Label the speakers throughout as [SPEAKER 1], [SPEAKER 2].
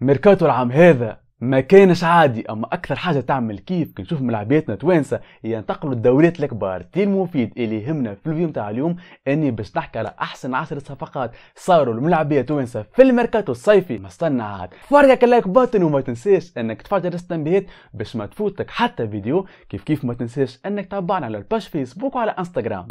[SPEAKER 1] ميركاتو العام هذا ما كانش عادي اما اكثر حاجه تعمل كيف كنشوف ملعبياتنا توانسه ينتقلوا الدوريات الكبار المفيد اللي يهمنا في الفيديو نتاع اليوم اني باش نحكي على احسن عشر صفقات صاروا الملعبيه توانسه في الميركاتو الصيفي ما استنى عاد فرقك اللايك باتن وما تنساش انك تفعل جرس التنبيهات باش ما تفوتك حتى فيديو كيف كيف ما تنساش انك تابعنا على الباش فيسبوك وعلى انستغرام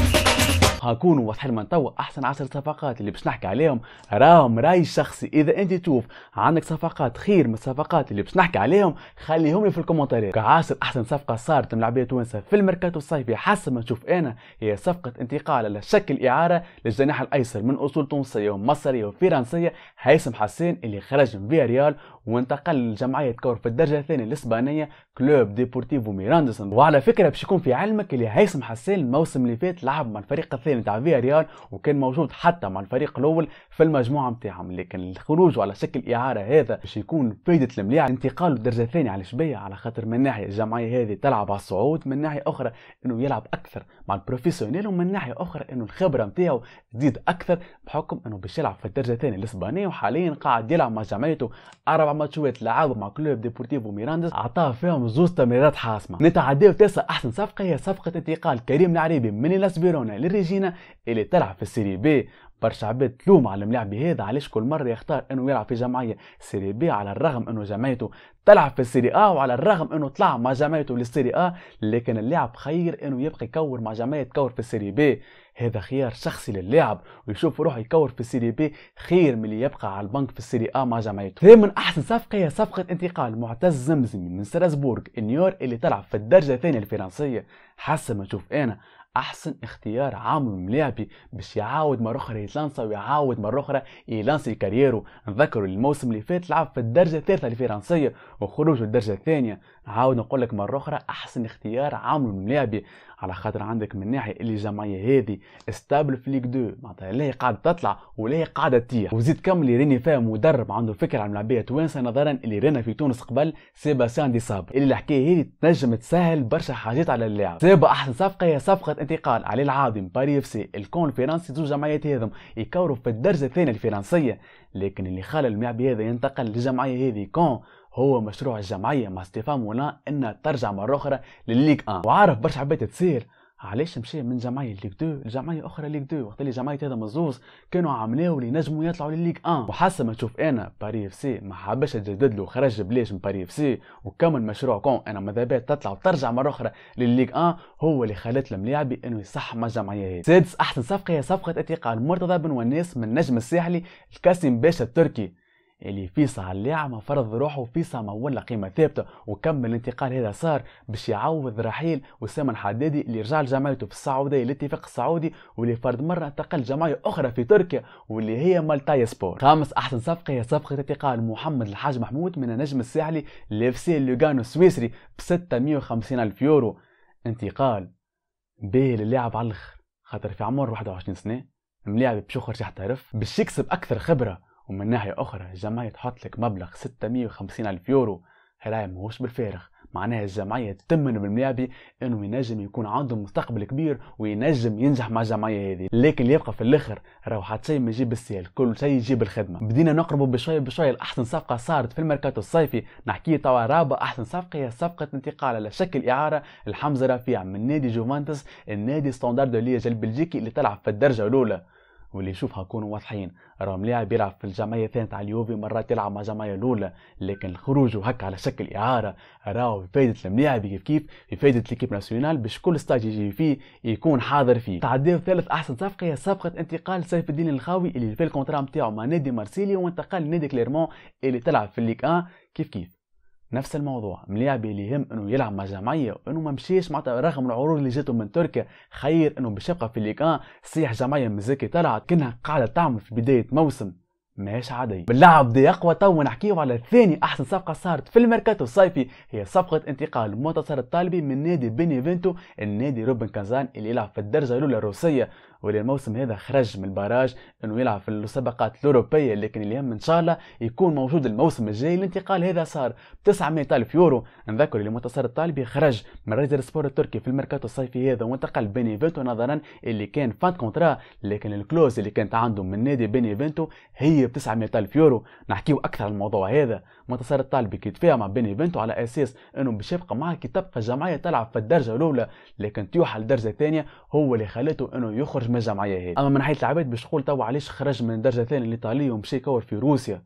[SPEAKER 1] هكونوا واضحين من توا احسن عشر صفقات اللي باش نحكي عليهم راهم راي شخصي اذا انت تشوف عندك صفقات خير من الصفقات اللي باش نحكي عليهم خليهم لي في الكومنتارات كعاشر احسن صفقه صارت من لعبيه تونس في الميركاتو الصيفي حسب ما نشوف انا هي صفقه انتقال على شكل اعاره للجناح الايسر من اصول تونسيه ومصريه وفرنسيه هيثم حسين اللي خرج من فيا ريال وانتقل لجمعيه كور في الدرجه الثانيه الاسبانيه كلوب ديبورتيفو ميراندسون وعلى فكره باش يكون في علمك اللي هيثم حسين الموسم اللي فات لعب مع الفريق الثاني الثاني نتاع فيا ريال وكان موجود حتى مع الفريق الاول في المجموعه نتاعهم لكن الخروج على شكل اعاره هذا باش يكون فايده الملاعب انتقاله الدرجه الثانيه على شبيه على خاطر من ناحيه الجمعيه هذه تلعب على الصعود من ناحيه اخرى انه يلعب اكثر مع البروفيسيونيل ومن ناحيه اخرى انه الخبره نتاعو تزيد اكثر بحكم انه باش يلعب في الدرجه الثانيه الاسبانيه وحاليا قاعد يلعب مع جمعيته اربع ماتشات لعبوا مع كلوب ديبورتيفو ميراندس عطاه فيهم زوز تمريرات حاسمه نتعداو تسع احسن صفقه هي صفقه انتقال كريم العريبي من فيرونا للريجين سينا اللي تلعب في السيري بي برشا عباد تلوم على الملاعب هذا علاش كل مره يختار انه يلعب في جمعيه سيري بي على الرغم انه جمعيته تلعب في السيري ا وعلى الرغم انه طلع مع جمعيته للسيري ا لكن اللاعب خير انه يبقى يكور مع جمعيه تكور في السيري بي هذا خيار شخصي للاعب ويشوف روحه يكور في السيري بي خير من اللي يبقى على البنك في السيري ا مع جمعيته من احسن صفقه هي صفقه انتقال معتز زمزمي من ستراسبورغ النيور اللي تلعب في الدرجه الثانيه الفرنسيه حسب ما نشوف انا احسن اختيار عامل ملاعبي باش يعاود مره اخرى يتلانسا ويعاود مره اخرى يلانسي كاريرو نذكروا الموسم اللي فات لعب في الدرجه الثالثه الفرنسيه وخروجه الدرجه الثانيه عاود نقول لك مره اخرى احسن اختيار عامل ملاعبي على خاطر عندك من ناحيه اللي جمعيه هذي ستابل فليك دو معناتها لا هي قاعده تطلع ولا هي قاعده تطيح وزيد كم اللي راني فيها مدرب عنده فكره على ملعبية توانسه نظرا اللي رانا في تونس قبل سيبا دي صاب اللي الحكايه هذي تنجم تسهل برشا حاجات على اللاعب سيبا احسن صفقه هي صفقه انتقال علي العاظم باري اف سي الكونفرنسي زوج جمعيات هذم يكوروا في الدرجه الثانيه الفرنسيه لكن اللي خلى الملعب هذا ينتقل للجمعيه هذه كون هو مشروع الجمعية مع ستيفان مونا انها ترجع مرة اخرى لليغ 1 وعارف برشا عباد تصير علاش مشى من جمعيه ليك 2 لجمعيه اخرى ليك 2 وقت اللي جمعيه هذا مزوز كانوا عاملاه اللي نجموا يطلعوا لليك 1 وحاسه ما تشوف انا باري اف سي ما حابش تجدد له خرج بلاش من باري اف سي وكمل مشروع كون انا ماذا بيت تطلع وترجع مره اخرى لليك 1 هو اللي خلت الملاعب انه يصح مع الجمعيه هذه سادس احسن صفقه هي صفقه اتيقان مرتضى بن وناس من نجم الساحلي الكاسم باشا التركي اللي فيصة اللاعمة فرض روحه ما مولة قيمة ثابتة وكمل الانتقال هذا صار باش يعوض رحيل وسام الحدادي اللي رجع لجمعيته في السعودية الاتفاق السعودي واللي فرض مرة انتقل جمعية أخرى في تركيا واللي هي مالتاي سبور خامس أحسن صفقة هي صفقة انتقال محمد الحاج محمود من النجم الساحلي لفسي لوغانو السويسري ب 650 ألف يورو انتقال باهي للاعب على الآخر خاطر في عمر 21 سنة ملاعب باش يخرج يحترف باش يكسب أكثر خبرة ومن ناحية أخرى الجمعية تحط لك مبلغ 650 ألف يورو هلاي ماهوش بالفارغ معناها الجمعية تتمن بالملاعبي انه ينجم يكون عنده مستقبل كبير وينجم ينجح مع الجمعية هذه لكن اللي يبقى في الاخر راهو حتى شيء ما يجيب السيل كل شيء يجيب الخدمة بدينا نقربوا بشوية بشوية لأحسن صفقة صارت في الماركات الصيفي نحكي توا رابع أحسن صفقة هي صفقة انتقال على شكل إعارة لحمزة رفيع من نادي جوفانتس النادي ستاندرد ليج البلجيكي اللي تلعب في الدرجة الأولى واللي نشوفها كونوا واضحين راه لاعب يلعب في الجمعيه الثانيه تاع اليوفي مرات يلعب مع الجمعيه الاولى لكن الخروج هكا على شكل اعاره راهو في فايده الملاعب كيف كيف في فايده ليكيب ناسيونال باش كل ستاج يجي فيه يكون حاضر فيه تعديل ثالث احسن صفقه هي صفقه انتقال سيف الدين الخاوي اللي في الكونترا نتاعو مع نادي مارسيليا وانتقل لنادي كليرمون اللي تلعب في الليغ 1 كيف كيف نفس الموضوع ملاعب اللي يهم انه يلعب مع جمعيه وانه ما مشيش معناتها رغم العروض اللي جاتهم من تركيا خير انه باش يبقى في ليكان صيح جمعيه مزيكي طلعت كانها قاعده تعمل في بدايه موسم مش عادية باللعب دي اقوى تو ونحكيه على ثاني أحسن صفقة صارت في الميركاتو الصيفي هي صفقة انتقال منتصر الطالبي من نادي بينيفينتو النادي روبن كازان اللي يلعب في الدرجة الأولى الروسية واللي الموسم هذا خرج من البراج انه يلعب في المسابقات الاوروبيه لكن اليوم ان شاء الله يكون موجود الموسم الجاي الانتقال هذا صار ب 900 الف يورو نذكر اللي منتصر الطالبي خرج من ريزر سبور التركي في الميركاتو الصيفي هذا وانتقل بينيفينتو نظرا اللي كان فان كونترا لكن الكلوز اللي كانت عنده من نادي بينيفينتو هي ب 900 ألف يورو نحكيو أكثر عن الموضوع هذا منتصر الطالبي كي تفاهم مع بين ايفنتو على أساس أنه باش يبقى معاه كي تبقى الجمعية تلعب في الدرجة الأولى لكن تيوحى للدرجة الثانية هو اللي خلته أنه يخرج من الجمعية هذه أما من حيث العباد باش تقول توا علاش خرج من الدرجة الثانية الإيطالية ومشى يكور في روسيا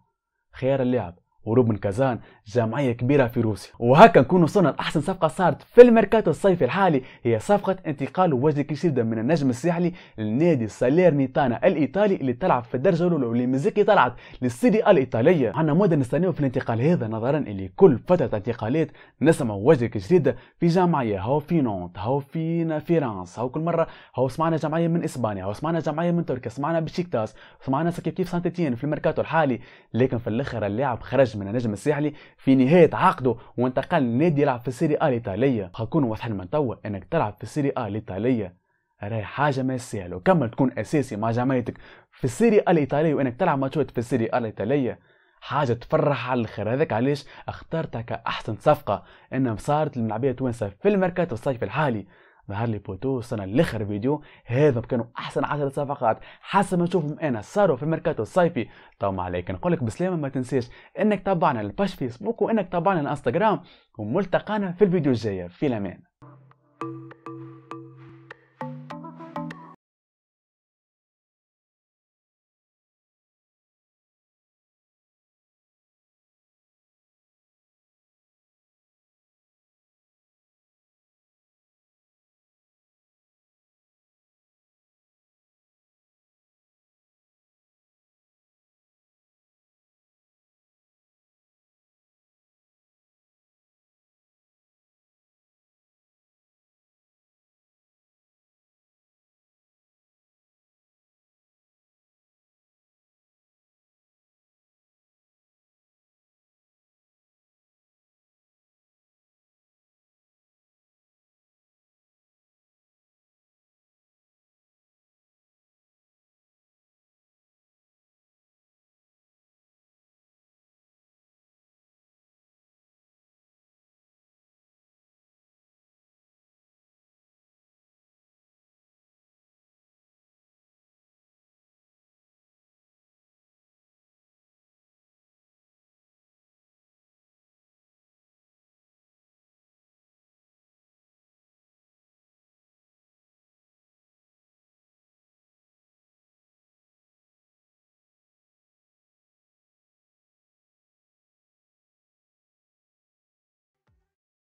[SPEAKER 1] خيار اللاعب هروب من كازان جمعية كبيرة في روسيا وهكا نكون وصلنا لأحسن صفقة صارت في الميركاتو الصيفي الحالي هي صفقة انتقال وجدي كيشيدا من النجم الساحلي للنادي ساليرنيتانا الإيطالي اللي تلعب في الدرجة الأولى واللي مزيكي طلعت للسيدي الإيطالية عنا مدة نستناو في الانتقال هذا نظرا اللي كل فترة انتقالات نسمع وجدي كيشيدا في جمعية هاو في نونت هاو في فرنسا هاو كل مرة هاو سمعنا جمعية من إسبانيا هاو سمعنا جمعية من تركيا سمعنا بشيكتاس سمعنا كيف سانتيتين في الميركاتو الحالي لكن في الآخر اللاعب خرج النجم النجم الساحلي في نهايه عقده وانتقل لنادي يلعب في السيري ا الايطاليه خلينا واضحين من توا انك تلعب في السيري ا الايطاليه راهي حاجه ما سهله وكمل تكون اساسي مع جماعتك في السيري ا الايطاليه وانك تلعب ماتشات في السيري ا الايطاليه حاجه تفرح على الاخر هذاك علاش اخترتها كاحسن صفقه انها صارت للملاعبيه التوانسه في الماركات الصيف الحالي ظهر لي بوتو وصلنا لاخر فيديو هذا كانوا احسن 10 صفقات حسب ما نشوفهم انا صاروا في الميركاتو الصيفي طوم عليك نقول لك بسلامه ما تنساش انك تابعنا الباش فيسبوك وانك تابعنا الانستغرام وملتقانا في الفيديو الجاي في الامان